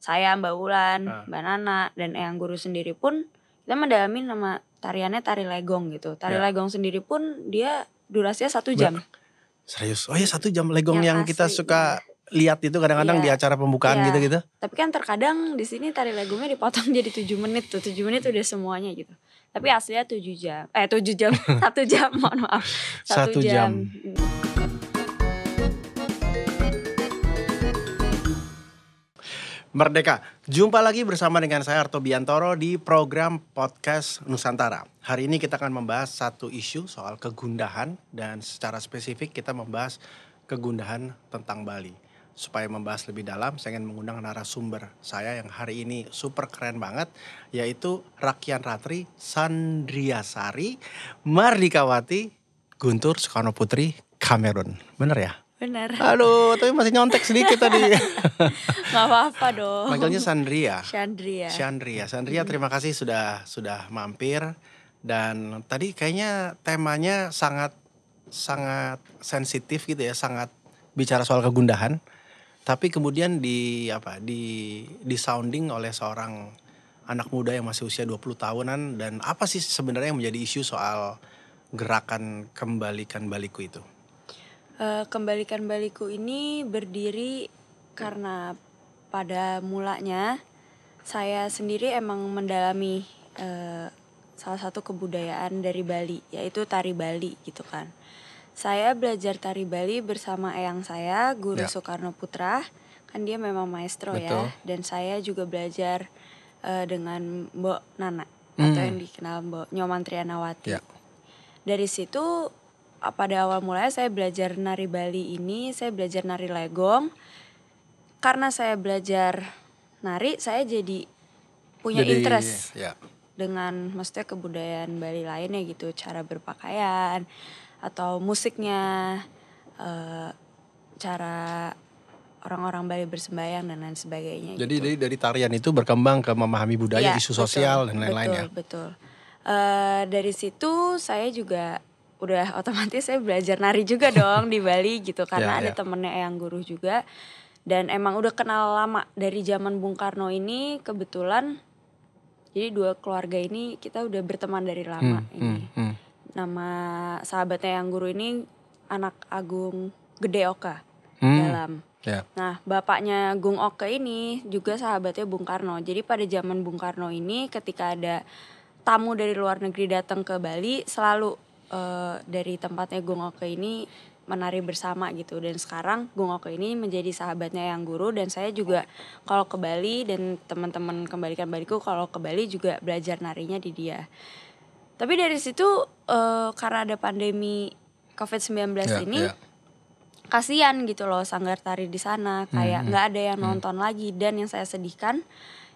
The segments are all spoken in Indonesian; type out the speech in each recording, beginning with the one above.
saya Mbak Wulan, ah. Mbak Nana dan yang Guru sendiri pun kita mendalami nama tariannya tari legong gitu. Tari yeah. legong sendiri pun dia durasinya satu jam. Serius? Oh ya satu jam legong ya, yang, yang asli, kita suka iya. lihat itu kadang-kadang iya. di acara pembukaan iya. gitu-gitu. Tapi kan terkadang di sini tari legongnya dipotong jadi tujuh menit tuh. Tujuh menit udah semuanya gitu. Tapi aslinya tujuh jam. Eh tujuh jam, satu jam mohon maaf. Satu, satu jam. jam. Merdeka. Jumpa lagi bersama dengan saya Arto Biantoro di program podcast Nusantara. Hari ini kita akan membahas satu isu soal kegundahan dan secara spesifik kita membahas kegundahan tentang Bali. Supaya membahas lebih dalam, saya ingin mengundang narasumber saya yang hari ini super keren banget, yaitu Rakyan Ratri Sandriasari Mardikawati Guntur Soekarno Putri Kamerun. Bener ya? Benar. Aduh, tapi masih nyontek sedikit tadi. Gak apa-apa dong. Manggilnya Sandria. Sandria. Sandria. Sandria, terima kasih sudah sudah mampir dan tadi kayaknya temanya sangat sangat sensitif gitu ya, sangat bicara soal kegundahan. Tapi kemudian di apa? di di sounding oleh seorang anak muda yang masih usia 20 tahunan dan apa sih sebenarnya yang menjadi isu soal gerakan kembalikan baliku itu? Eh, kembalikan baliku ini berdiri karena pada mulanya saya sendiri emang mendalami uh, salah satu kebudayaan dari Bali yaitu tari Bali gitu kan. Saya belajar tari Bali bersama eyang saya, guru ya. Soekarno Putra. Kan dia memang maestro ya. Betul. ya dan saya juga belajar uh, dengan Mbok Nana hmm. atau yang dikenal Mbok Nyoman Trianawati. Ya. Dari situ pada awal mulanya saya belajar nari Bali ini, saya belajar nari legong. Karena saya belajar nari, saya jadi punya jadi, interest ya. dengan maksudnya kebudayaan Bali lainnya gitu, cara berpakaian atau musiknya, e, cara orang-orang Bali bersembahyang dan lain sebagainya. Jadi gitu. dari, dari tarian itu berkembang ke memahami budaya, ya, isu betul, sosial dan lain-lain ya. Betul. Uh, dari situ saya juga udah otomatis saya belajar nari juga dong di Bali gitu ya, karena yeah, ada ya. temennya yang guru juga dan emang udah kenal lama dari zaman Bung Karno ini kebetulan jadi dua keluarga ini kita udah berteman dari lama hmm, ini hmm, hmm. nama sahabatnya yang guru ini anak Agung Gede Oka hmm. dalam yeah. nah bapaknya Gung Oka ini juga sahabatnya Bung Karno jadi pada zaman Bung Karno ini ketika ada tamu dari luar negeri datang ke Bali selalu uh, dari tempatnya Gungoke ini menari bersama gitu dan sekarang Gungoke ini menjadi sahabatnya yang guru dan saya juga kalau ke Bali dan teman-teman kembalikan Baliku kalau ke Bali juga belajar narinya di dia tapi dari situ uh, karena ada pandemi COVID-19 yeah, ini yeah. kasihan gitu loh sanggar tari di sana kayak mhm. nggak -hmm. ada yang mhm. nonton -hmm. lagi dan yang saya sedihkan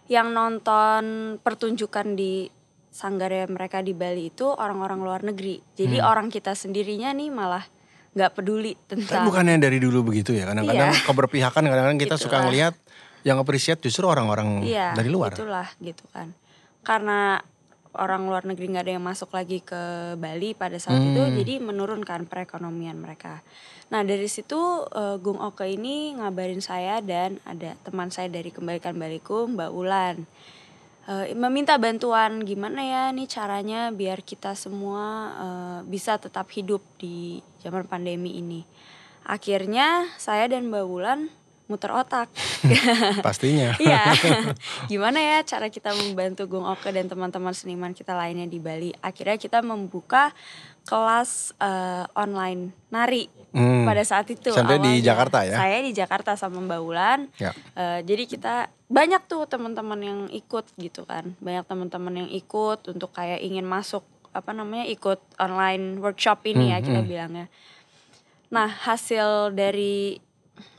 yang nonton pertunjukan di sanggarnya mereka di Bali itu orang-orang luar negeri. Jadi hmm. orang kita sendirinya nih malah nggak peduli tentang. Tapi bukannya dari dulu begitu ya? Kadang-kadang iya. keberpihakan, kadang-kadang kita gitu suka ngelihat yang appreciate justru orang-orang iya, dari luar. Itulah gitu kan. Karena orang luar negeri nggak ada yang masuk lagi ke Bali pada saat hmm. itu, jadi menurunkan perekonomian mereka. Nah dari situ uh, Gung Oke ini ngabarin saya dan ada teman saya dari Kembalikan Baliku Mbak Ulan uh, meminta bantuan gimana ya nih caranya biar kita semua uh, bisa tetap hidup di zaman pandemi ini. Akhirnya saya dan Mbak Wulan muter otak. Pastinya. Iya. Gimana ya cara kita membantu Gung Oke dan teman-teman seniman kita lainnya di Bali. Akhirnya kita membuka kelas uh, online nari hmm. pada saat itu. Sampai di Jakarta ya. Saya di Jakarta sama Mbak Ulan. Ya. Uh, jadi kita banyak tuh teman-teman yang ikut gitu kan. Banyak teman-teman yang ikut untuk kayak ingin masuk apa namanya ikut online workshop ini hmm, ya kita hmm. bilangnya. Nah hasil dari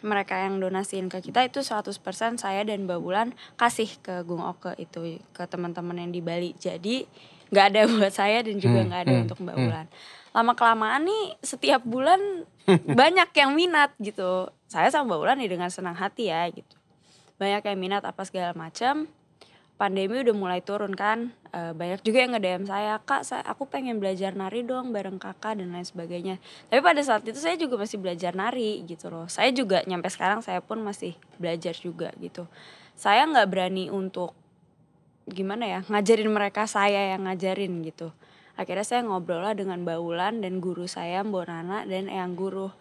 mereka yang donasiin ke kita itu 100% saya dan Mbak Bulan kasih ke Gung Oke itu ke teman-teman yang di Bali. Jadi nggak ada buat saya dan juga hmm, nggak hmm, ada hmm, untuk Mbak hmm. Bulan. Lama kelamaan nih setiap bulan banyak yang minat gitu. Saya sama Mbak Bulan nih dengan senang hati ya gitu. Banyak yang minat apa segala macam pandemi udah mulai turun kan uh, banyak juga yang nge-DM saya kak saya aku pengen belajar nari dong bareng kakak dan lain sebagainya tapi pada saat itu saya juga masih belajar nari gitu loh saya juga nyampe sekarang saya pun masih belajar juga gitu saya nggak berani untuk gimana ya ngajarin mereka saya yang ngajarin gitu akhirnya saya ngobrol lah dengan Baulan dan guru saya Mbak Nana dan Eyang Guru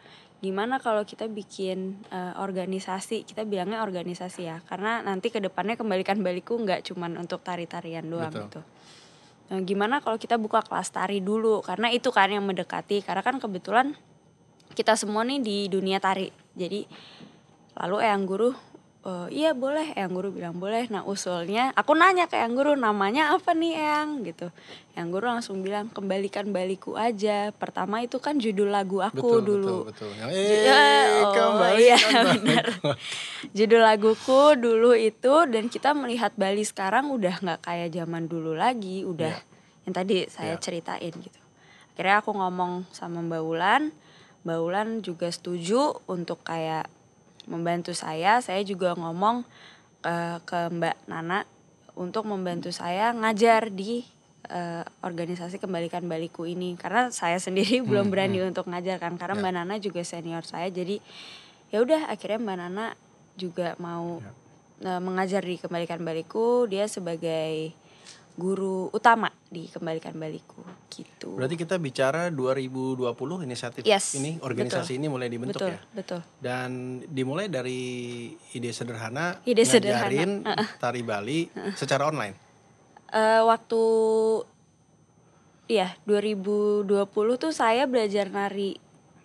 gimana kalau kita bikin uh, organisasi kita bilangnya organisasi ya karena nanti kedepannya kembalikan baliku nggak cuman untuk tari tarian doang Betul. gitu nah, gimana kalau kita buka kelas tari dulu karena itu kan yang mendekati karena kan kebetulan kita semua nih di dunia tari jadi lalu eyang guru uh, iya boleh yang guru bilang boleh nah usulnya aku nanya ke yang guru namanya apa nih yang gitu yang guru langsung bilang kembalikan baliku aja pertama itu kan judul lagu aku betul, dulu betul, betul. Yang, eh, eh, oh, kembali, iya benar judul laguku dulu itu dan kita melihat Bali sekarang udah nggak kayak zaman dulu lagi udah yeah. yang tadi saya yeah. ceritain gitu akhirnya aku ngomong sama Mbak Wulan Mbak Wulan juga setuju untuk kayak membantu saya saya juga ngomong ke, eh, ke Mbak Nana untuk membantu saya ngajar di uh, organisasi kembalikan baliku ini karena saya sendiri hmm, belum hmm. berani hmm. untuk ngajar kan karena ya. Mbak Nana juga senior saya jadi ya udah akhirnya Mbak Nana juga mau ya. uh, mengajar di kembalikan baliku dia sebagai guru utama di kembalikan baliku gitu. Berarti kita bicara 2020 inisiatif yes, ini organisasi betul. ini mulai dibentuk betul, ya. Betul. Dan dimulai dari ide sederhana ide sederhana tari Bali uh secara online. Uh, waktu ya 2020 tuh saya belajar nari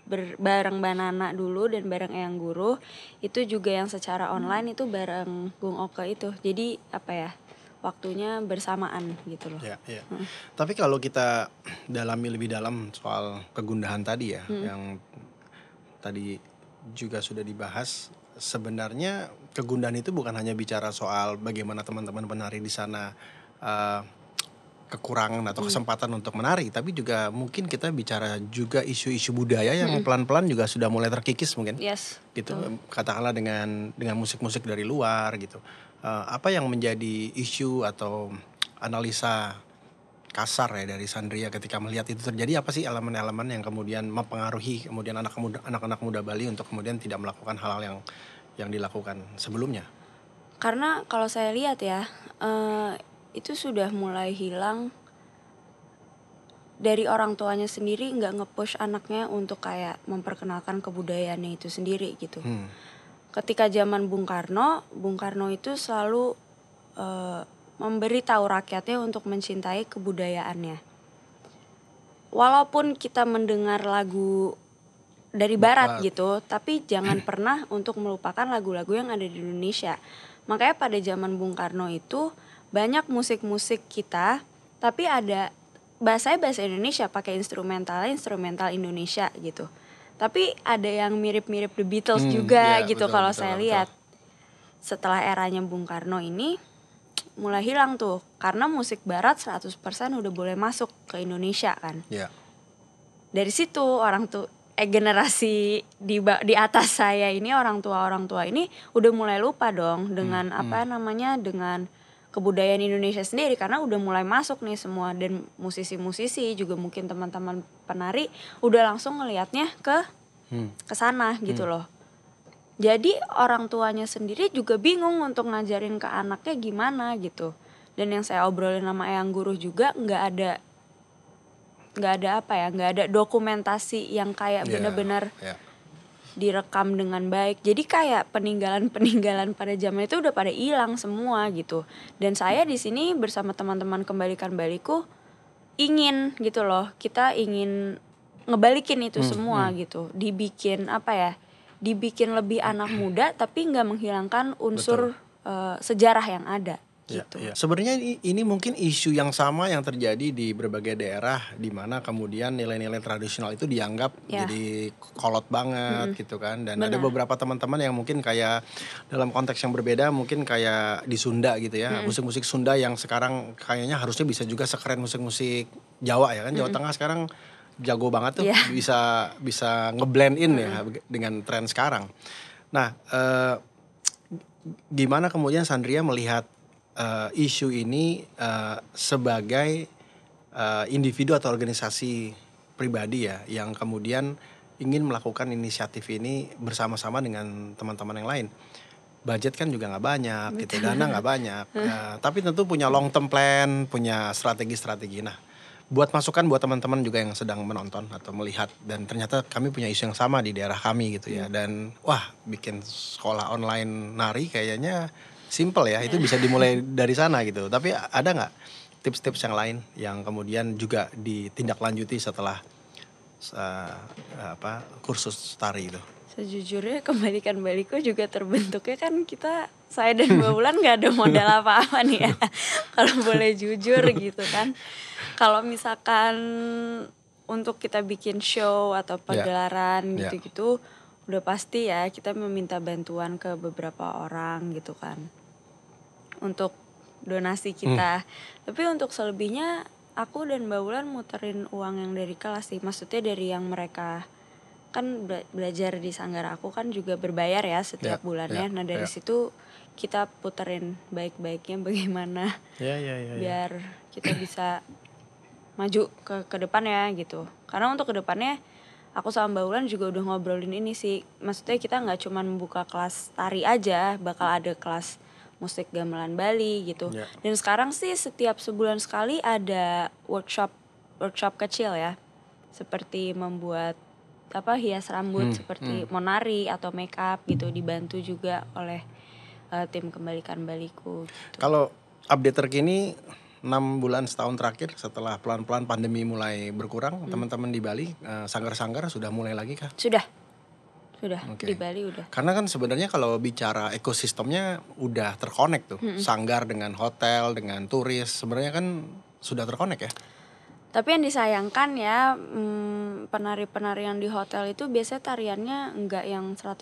ber, bareng Banana dulu dan bareng Eyang Guru. Itu juga yang secara online itu bareng Gung Oke itu. Jadi apa ya? waktunya bersamaan gitu loh. Ya, ya. Hmm. Tapi kalau kita dalami lebih dalam soal kegundahan tadi ya, hmm. yang tadi juga sudah dibahas, sebenarnya kegundahan itu bukan hanya bicara soal bagaimana teman-teman penari di sana uh, kekurangan atau hmm. kesempatan hmm. untuk menari, tapi juga mungkin kita bicara juga isu-isu budaya yang hmm. pelan-pelan hmm. juga sudah mulai terkikis mungkin. Yes. Gitu, hmm. katakanlah dengan dengan musik-musik dari luar gitu Eh, apa yang menjadi isu atau analisa kasar ya dari Sandria ketika melihat itu terjadi apa sih elemen-elemen yang kemudian mempengaruhi kemudian anak muda anak-anak muda Bali untuk kemudian tidak melakukan hal-hal yang yang dilakukan sebelumnya? Karena kalau saya lihat ya uh, itu sudah mulai hilang dari orang tuanya sendiri nggak ngepush anaknya untuk kayak memperkenalkan kebudayaannya itu sendiri gitu. Hmm ketika zaman Bung Karno, Bung Karno itu selalu e, eh, tahu rakyatnya untuk mencintai kebudayaannya. Walaupun kita mendengar lagu dari barat, barat gitu, tapi jangan pernah untuk melupakan lagu-lagu yang ada di Indonesia. Makanya pada zaman Bung Karno itu banyak musik-musik kita, tapi ada bahasa bahasa Indonesia pakai instrumental instrumental Indonesia gitu tapi ada yang mirip-mirip The Beatles hmm, juga yeah, gitu kalau saya betul. lihat setelah eranya Bung Karno ini mulai hilang tuh karena musik barat 100% udah boleh masuk ke Indonesia kan. Yeah. Dari situ orang tuh eh generasi di di atas saya ini orang tua orang tua ini udah mulai lupa dong dengan hmm, hmm. apa hmm. namanya dengan kebudayaan Indonesia sendiri karena udah mulai masuk nih semua dan musisi-musisi juga mungkin teman-teman penari udah langsung ngelihatnya ke hmm. ke sana gitu hmm. loh. Jadi orang tuanya sendiri juga bingung untuk ngajarin ke anaknya gimana gitu. Dan yang saya obrolin sama yang guru juga nggak ada nggak ada apa ya nggak ada dokumentasi yang kayak yeah. bener-bener yeah direkam dengan baik jadi kayak peninggalan peninggalan pada zaman itu udah pada hilang semua gitu dan saya di sini bersama teman-teman kembalikan baliku ingin gitu loh kita ingin ngebalikin itu hmm, semua hmm. gitu dibikin apa ya dibikin lebih anak muda tapi nggak menghilangkan unsur uh, sejarah yang ada Iya, gitu. Ya, ya. Sebenarnya ini, ini mungkin isu yang sama yang terjadi di berbagai daerah di mana kemudian nilai-nilai tradisional itu dianggap ya. jadi kolot banget hmm. gitu kan. Dan Benar. ada beberapa teman-teman yang mungkin kayak dalam konteks yang berbeda mungkin kayak di Sunda gitu ya. Hmm. Musik-musik hmm. Sunda yang sekarang kayaknya harusnya bisa juga sekeren musik-musik Jawa ya kan. Jawa hmm. Tengah sekarang jago banget tuh yeah. bisa bisa ngeblend in ya hmm. dengan tren sekarang. Nah, eh, gimana kemudian Sandria melihat uh, isu ini uh, sebagai uh, individu atau organisasi pribadi ya yang kemudian ingin melakukan inisiatif ini bersama-sama dengan teman-teman yang lain. Budget kan juga nggak banyak, gitu, Betul. gitu dana nggak banyak. nah, tapi tentu punya long term plan, punya strategi-strategi. Nah, buat masukan buat teman-teman juga yang sedang menonton atau melihat dan ternyata kami punya isu yang sama di daerah kami gitu ya. Hmm. Dan wah bikin sekolah online nari kayaknya Simple ya, itu bisa dimulai dari sana gitu. Tapi ada nggak tips-tips yang lain yang kemudian juga ditindaklanjuti setelah uh, apa kursus tari itu? Sejujurnya kembalikan balikku juga terbentuknya kan kita saya dan dua Bulan nggak ada modal apa-apa nih ya kalau boleh jujur gitu kan. Kalau misalkan untuk kita bikin show atau ya. pergelaran yeah. gitu-gitu yeah. udah pasti ya kita meminta bantuan ke beberapa orang gitu kan untuk donasi hmm. kita. Hmm. Tapi untuk selebihnya aku dan Mbak Wulan muterin uang yang dari kelas sih. Maksudnya dari yang mereka kan bela belajar di sanggar aku kan juga berbayar ya setiap yeah, bulannya. Yeah, nah dari yeah. situ kita puterin baik-baiknya bagaimana yeah, yeah, yeah, ya. biar kita bisa maju ke ke ya gitu. Karena untuk ke depannya aku sama Mbak Wulan juga udah ngobrolin ini sih. Maksudnya kita nggak cuma membuka kelas tari aja, bakal ada kelas musik gamelan Bali gitu. Yeah. Dan sekarang sih setiap sebulan sekali ada workshop workshop kecil ya. Seperti membuat apa hias rambut hmm. seperti hmm. monari atau makeup gitu dibantu juga oleh uh, tim kembalikan Baliku. Gitu. Kalau update terkini 6 bulan setahun terakhir setelah pelan-pelan pandemi mulai berkurang, teman hmm. teman-teman di Bali eh, sanggar-sanggar uh, sudah mulai lagi kah? Sudah. Sudah okay. di Bali udah. Karena kan sebenarnya kalau bicara ekosistemnya udah terkonek tuh, hmm. sanggar dengan hotel, dengan turis, sebenarnya kan sudah terkonek ya. Tapi yang disayangkan ya mm, penari-penari yang di hotel itu biasanya tariannya enggak yang 100%. uh...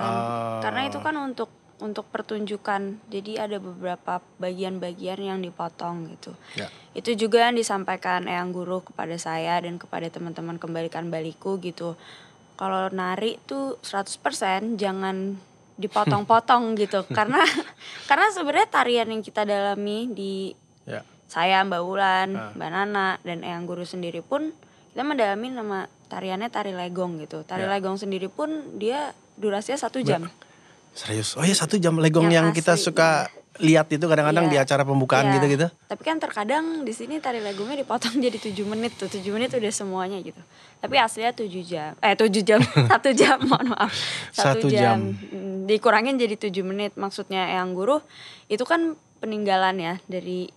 Ah. Karena itu kan untuk untuk pertunjukan. Jadi ada beberapa bagian-bagian yang dipotong gitu. Ya. Itu juga yang disampaikan Eyang Guru kepada saya dan kepada teman-teman kembalikan baliku gitu kalau nari tuh 100% jangan dipotong-potong gitu karena karena sebenarnya tarian yang kita dalami di yeah. saya Mbak Wulan, uh. Mbak Nana dan Eyang Guru sendiri pun kita mendalami nama tariannya tari legong gitu. Tari yeah. legong sendiri pun dia durasinya satu jam. Serius? Oh ya satu jam legong yang, yang asli, kita suka iya lihat itu kadang-kadang yeah. di iya. acara pembukaan iya. gitu-gitu. Tapi kan terkadang di sini tari legumnya dipotong jadi tujuh menit tuh. 7 menit udah semuanya gitu. Tapi aslinya tujuh jam. Eh tujuh jam, satu jam, mohon maaf. 1, jam. jam. Mm, dikurangin jadi tujuh menit maksudnya yang guru itu kan peninggalan ya dari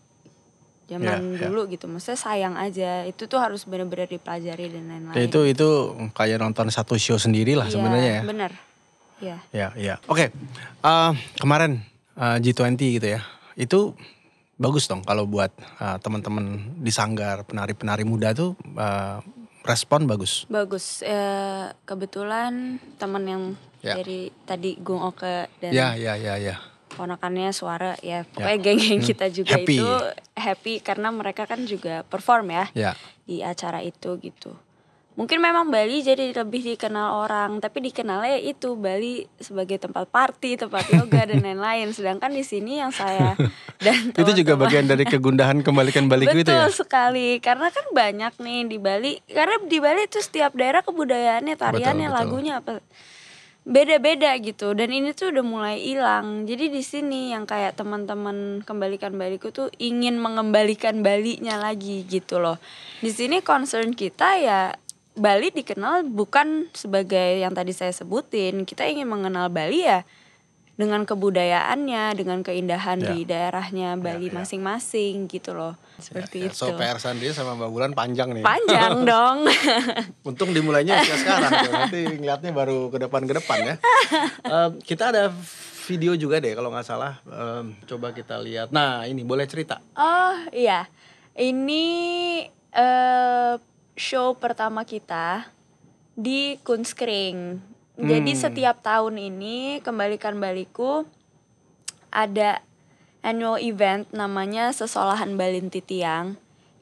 zaman yeah, iya. dulu yeah. gitu maksudnya sayang aja itu tuh harus benar-benar dipelajari dan lain-lain ya, itu itu kayak nonton satu show sendiri lah yeah, sebenarnya ya bener ya yeah. ya yeah, ya yeah. oke okay. uh, eh, kemarin Eh, G20 gitu ya. Itu bagus dong kalau buat uh, teman-teman di sanggar penari-penari muda tuh uh, respon bagus. Bagus. Uh, kebetulan teman yang ya. dari tadi Gung Oke dan Ya, ya, ya, ya. Ponakannya suara ya, ya. pokoknya ya. geng-geng hmm. kita juga happy. itu happy karena mereka kan juga perform ya ya. di acara itu gitu mungkin memang Bali jadi lebih dikenal orang tapi dikenalnya ya itu Bali sebagai tempat party tempat yoga dan lain-lain sedangkan di sini yang saya dan itu juga bagian dari kegundahan kembalikan Bali gitu itu ya betul sekali karena kan banyak nih di Bali karena di Bali itu setiap daerah kebudayaannya tariannya betul, betul. lagunya apa beda-beda gitu dan ini tuh udah mulai hilang jadi di sini yang kayak teman-teman kembalikan Baliku tuh ingin mengembalikan Balinya lagi gitu loh di sini concern kita ya Bali dikenal bukan sebagai yang tadi saya sebutin. Kita ingin mengenal Bali ya dengan kebudayaannya, dengan keindahan yeah. di daerahnya Bali ya, ya. masing-masing yeah, yeah. gitu loh. Ya, Seperti yeah, yeah. So, itu. So PR Sandi sama Mbak Bulan panjang nih. Panjang dong. Untung dimulainya usia sekarang. Nanti ngeliatnya baru ke depan ke depan ya. uh, kita ada video juga deh kalau nggak salah. Um, coba kita lihat. Nah ini boleh cerita. Oh iya. Ini... Uh, show pertama kita di Kunskring. Hmm. Jadi setiap tahun ini kembalikan baliku ada annual event namanya Sesolahan Balintitiang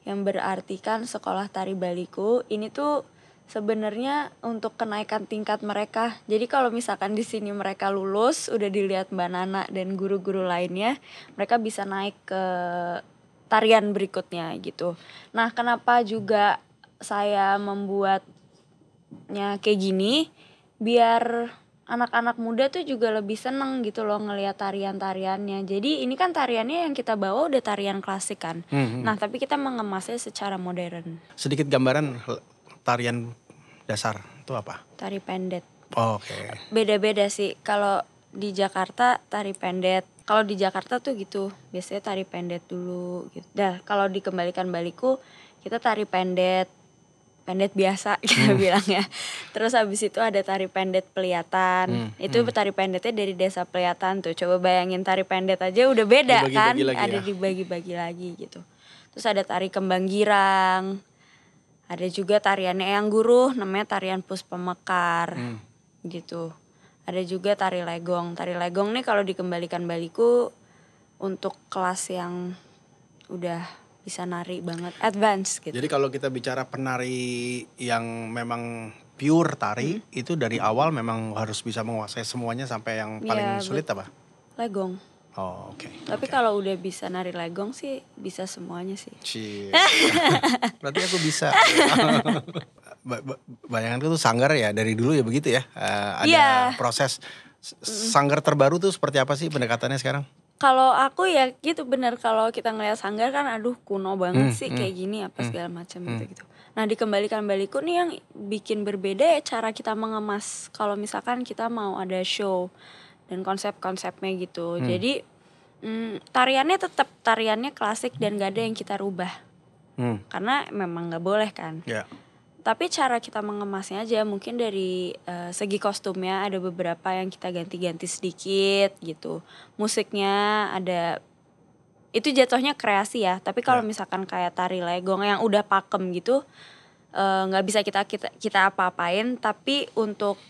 yang berarti kan sekolah tari baliku. Ini tuh sebenarnya untuk kenaikan tingkat mereka. Jadi kalau misalkan di sini mereka lulus, udah dilihat Mbak Nana dan guru-guru lainnya, mereka bisa naik ke tarian berikutnya gitu. Nah, kenapa juga saya membuatnya kayak gini biar anak-anak muda tuh juga lebih seneng gitu loh ngelihat tarian-tariannya. Jadi ini kan tariannya yang kita bawa udah tarian klasik kan. Hmm. Nah tapi kita mengemasnya secara modern. Sedikit gambaran tarian dasar itu apa? Tari pendet. Oke. Okay. Beda-beda sih. Kalau di Jakarta tari pendet. Kalau di Jakarta tuh gitu, biasanya tari pendet dulu. Gitu. Dah kalau dikembalikan baliku kita tari pendet pendet biasa kita hmm. ya. Terus habis itu ada tari pendet Peliatan. Hmm. Itu hmm. tari pendetnya dari desa Peliatan tuh. Coba bayangin tari pendet aja udah beda dibagi -bagi kan. Lagi ada ya. dibagi-bagi lagi gitu. Terus ada tari kembang girang. Ada juga tarian yang guru namanya tarian pus pemekar. Hmm. Gitu. Ada juga tari legong. Tari legong nih kalau dikembalikan baliku untuk kelas yang udah bisa nari banget advance gitu. Jadi kalau kita bicara penari yang memang pure tari hmm. itu dari awal memang harus bisa menguasai semuanya sampai yang iya, paling ya, sulit apa? Legong. Oh, oke. Okay. Tapi okay. kalau udah bisa nari legong sih bisa semuanya sih. Cie. Berarti aku bisa. Bayanganku tuh sanggar ya dari dulu ya begitu ya. Uh, ada yeah. proses sanggar terbaru tuh seperti apa sih pendekatannya sekarang? kalau aku ya gitu bener kalau kita ngeliat sanggar kan aduh kuno banget hmm, sih hmm, kayak gini apa hmm. segala macam hmm. gitu gitu nah dikembalikan balikku nih yang bikin berbeda ya cara kita mengemas kalau misalkan kita mau ada show dan konsep-konsepnya gitu hmm. jadi mm, tariannya tetap tariannya klasik dan gak ada yang kita rubah hmm. karena memang nggak boleh kan yeah tapi cara kita mengemasnya aja mungkin dari uh, segi kostumnya ada beberapa yang kita ganti-ganti sedikit gitu musiknya ada itu jatuhnya kreasi ya tapi kalau yeah. misalkan kayak tari legong yang udah pakem gitu eh, nggak uh, bisa kita kita kita apa-apain tapi untuk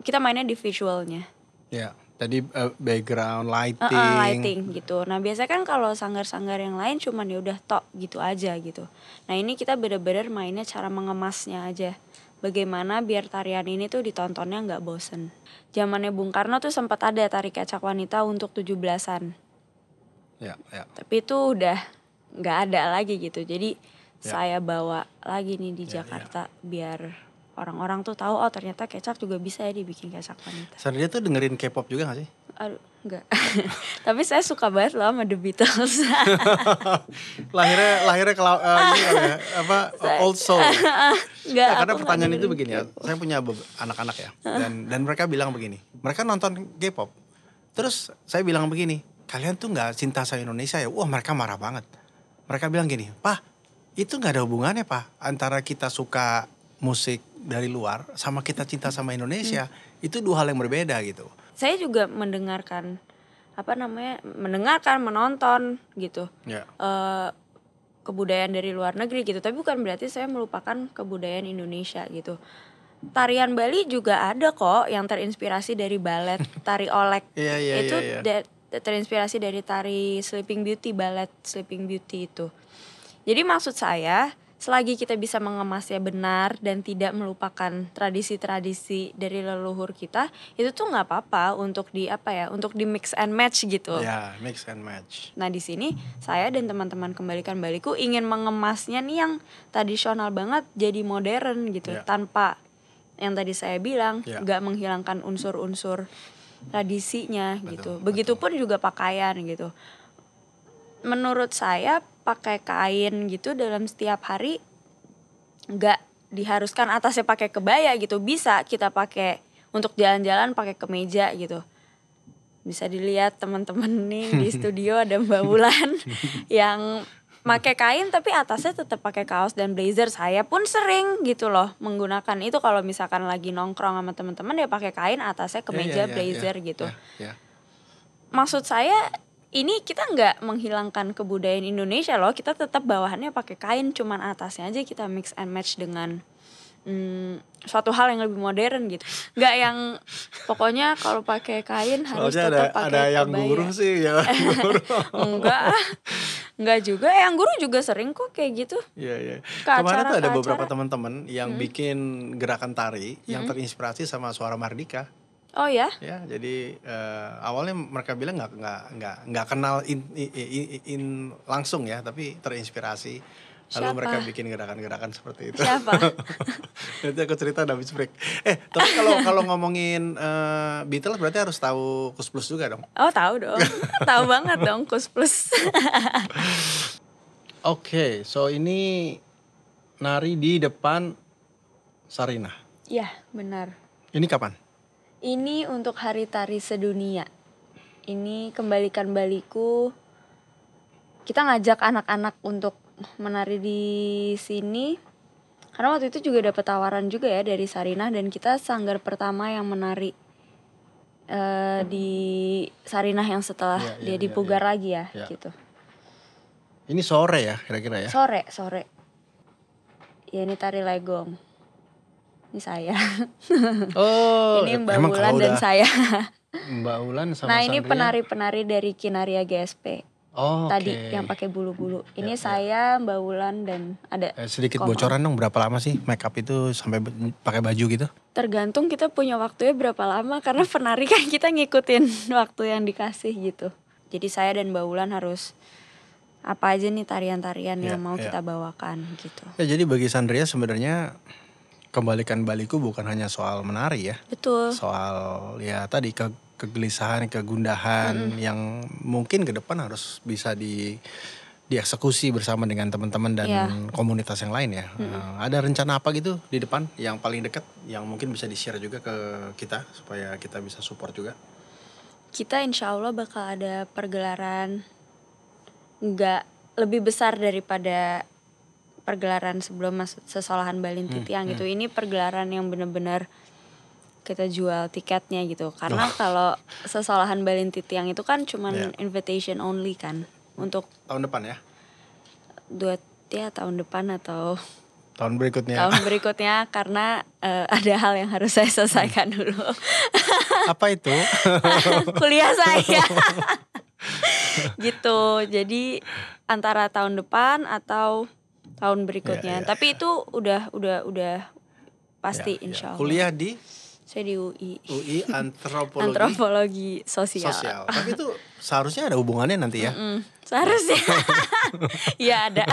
kita mainnya di visualnya ya tadi uh, background lighting. Uh, uh, lighting gitu. Nah biasanya kan kalau sanggar-sanggar yang lain cuman ya udah top gitu aja gitu. Nah ini kita bener-bener mainnya cara mengemasnya aja. Bagaimana biar tarian ini tuh ditontonnya nggak bosen. Zamannya Bung Karno tuh sempat ada tari kecak wanita untuk 17-an. Ya, ya. Tapi itu udah nggak ada lagi gitu. Jadi ya. saya bawa lagi nih di ya, ya. Jakarta ya. biar orang-orang tuh tahu oh ternyata kecap juga bisa ya dibikin kecap wanita. Sandria tuh dengerin K-pop juga gak sih? Aduh, enggak. Tapi saya suka banget loh sama The Beatles. lahirnya lahirnya eh, kalau ya, uh, apa old soul. enggak, nah, eh, karena pertanyaan itu begini ya. Saya punya anak-anak ya dan dan mereka bilang begini. Mereka nonton K-pop. Terus saya bilang begini, kalian tuh nggak cinta saya Indonesia ya? Wah mereka marah banget. Mereka bilang gini, Pak, itu nggak ada hubungannya Pak antara kita suka musik dari luar sama kita cinta hmm. sama Indonesia hmm. itu dua hal yang berbeda gitu. Saya juga mendengarkan apa namanya mendengarkan menonton gitu yeah. Ya. uh, kebudayaan dari luar negeri gitu tapi bukan berarti saya melupakan kebudayaan Indonesia gitu tarian Bali juga ada kok yang terinspirasi dari balet tari olek yeah, yeah, iya, itu yeah, yeah. Da- terinspirasi dari tari Sleeping Beauty balet Sleeping Beauty itu jadi maksud saya selagi kita bisa mengemasnya benar dan tidak melupakan tradisi-tradisi dari leluhur kita itu tuh nggak apa-apa untuk di apa ya untuk di mix and match gitu ya yeah, mix and match nah di sini saya dan teman-teman kembalikan baliku ingin mengemasnya nih yang tradisional banget jadi modern gitu yeah. tanpa yang tadi saya bilang ya. nggak yeah. menghilangkan unsur-unsur tradisinya gitu. betul, gitu begitupun betul. juga pakaian gitu menurut saya pakai kain gitu dalam setiap hari nggak diharuskan atasnya pakai kebaya gitu bisa kita pakai untuk jalan-jalan pakai kemeja gitu bisa dilihat teman-teman nih di studio ada Mbak Bulan yang pakai kain tapi atasnya tetap pakai kaos dan blazer saya pun sering gitu loh menggunakan itu kalau misalkan lagi nongkrong sama teman-teman ya pakai kain atasnya iya, kemeja yeah, yeah, yeah, blazer yeah, gitu yeah, yeah. maksud saya ini kita nggak menghilangkan kebudayaan Indonesia loh kita tetap bawahannya pakai kain cuman atasnya aja kita mix and match dengan hmm, suatu hal yang lebih modern gitu nggak yang pokoknya kalau pakai kain harus Soalnya tetap ada, pakai ada yang kebaya. guru sih ya guru enggak enggak juga yang guru juga sering kok kayak gitu iya iya kemarin tuh ada beberapa teman-teman yang hmm. bikin gerakan tari hmm. yang terinspirasi sama suara Mardika Oh ya? Ya, jadi uh, awalnya mereka bilang nggak nggak nggak nggak kenal in, in, in, in langsung ya, tapi terinspirasi. Lalu mereka bikin gerakan-gerakan seperti itu. Siapa? Nanti aku cerita udah break. Eh, tapi kalau kalau ngomongin uh, Beatles berarti harus tahu Kus Plus juga dong. Oh, tahu dong. tahu banget dong Kus Plus. Oke, okay, so ini nari di depan Sarina. Iya, benar. Ini kapan? Ini untuk hari tari sedunia. Ini kembalikan baliku. Kita ngajak anak-anak untuk menari di sini. Karena waktu itu juga dapat tawaran juga ya dari Sarinah dan kita sanggar pertama yang menari uh, di Sarinah yang setelah ya, dia ya, dipugar ya, lagi ya, ya gitu. Ini sore ya kira-kira ya? Sore, sore. Ya ini tari legong ini saya oh ini Mbak Wulan dan saya Mbak Ulan. sama nah ini penari-penari dari Kinaria GSP Oh, tadi yang pakai bulu-bulu. Ya, ini ya, saya Mbak Ulan dan ada eh, sedikit koma. bocoran dong berapa lama sih makeup itu sampai pakai baju gitu? Tergantung kita punya waktunya berapa lama karena penari kan kita ngikutin waktu yang dikasih gitu. Jadi saya dan Mbak Ulan harus apa aja nih tarian-tarian yeah, yang ya, mau yeah. kita bawakan gitu. Ya jadi bagi Sandria sebenarnya kembalikan baliku bukan hanya soal menari ya. Betul. Soal ya tadi ke kegelisahan, kegundahan hmm yang mungkin ke depan harus bisa di dieksekusi bersama dengan teman-teman dan yeah. komunitas yang lain ya. Hmm. ada rencana apa gitu di depan yang paling dekat yang mungkin bisa di-share juga ke kita supaya kita bisa support juga? Kita insya Allah bakal ada pergelaran nggak lebih besar daripada pergelaran sebelum mas sesolahan Balintitiang hmm, hmm, gitu. Hmm. Ini pergelaran yang benar-benar kita jual tiketnya gitu. Karena oh. kalau sesolahan Balin Titiang itu kan cuman yeah. invitation only kan untuk tahun depan ya. Dua ya tahun depan atau tahun berikutnya tahun berikutnya karena uh, ada hal yang harus saya selesaikan dulu apa itu kuliah saya gitu jadi antara tahun depan atau tahun berikutnya. Ya, ya, Tapi ya. itu udah udah udah pasti ya, insya Allah. Kuliah di? Saya di UI. UI antropologi. antropologi sosial. Sosial. Tapi itu seharusnya ada hubungannya nanti ya. Mm -mm. Seharusnya. Iya ada.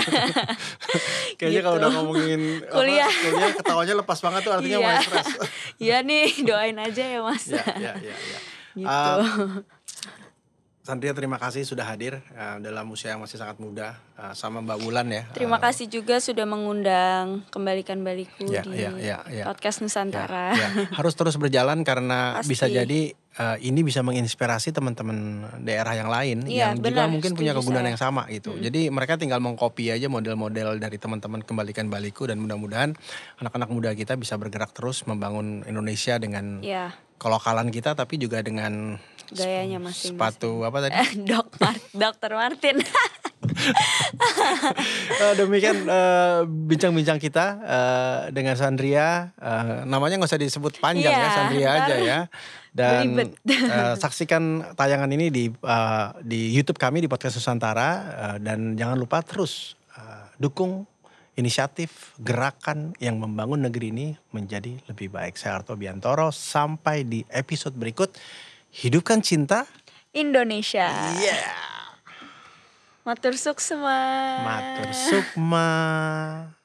Kayaknya gitu. kalau udah ngomongin kuliah, apa, kuliah ketawanya lepas banget tuh artinya yeah. mulai iya. stres. Iya nih doain aja ya mas. Iya iya iya. Ya. Gitu. Uh, Santria terima kasih sudah hadir uh, dalam usia yang masih sangat muda uh, sama Mbak Wulan ya. Terima uh, kasih juga sudah mengundang kembalikan baliku ya, di ya, ya, ya. podcast Nusantara. Ya, ya. Harus terus berjalan karena Pasti. bisa jadi uh, ini bisa menginspirasi teman-teman daerah yang lain ya, yang benar, juga mungkin punya kegunaan saya. yang sama gitu. Hmm. Jadi mereka tinggal mengcopy aja model-model dari teman-teman kembalikan baliku dan mudah-mudahan anak-anak muda kita bisa bergerak terus membangun Indonesia dengan ya. kelokalan kita tapi juga dengan gayanya masing-masing. Sepatu apa tadi? Eh, dok Dokter Martin. Eh, demikian eh, bincang-bincang uh, kita uh, dengan Sandria. Uh, namanya nggak usah disebut panjang yeah, ya iya, Sandria aja ya. Dan uh, saksikan tayangan ini di uh, di YouTube kami di podcast Nusantara uh, dan jangan lupa terus uh, dukung inisiatif gerakan yang membangun negeri ini menjadi lebih baik. Saya Arto Biantoro sampai di episode berikut. Hidupkan cinta Indonesia. Iya. Yeah. Matur sukma. Matur sukma.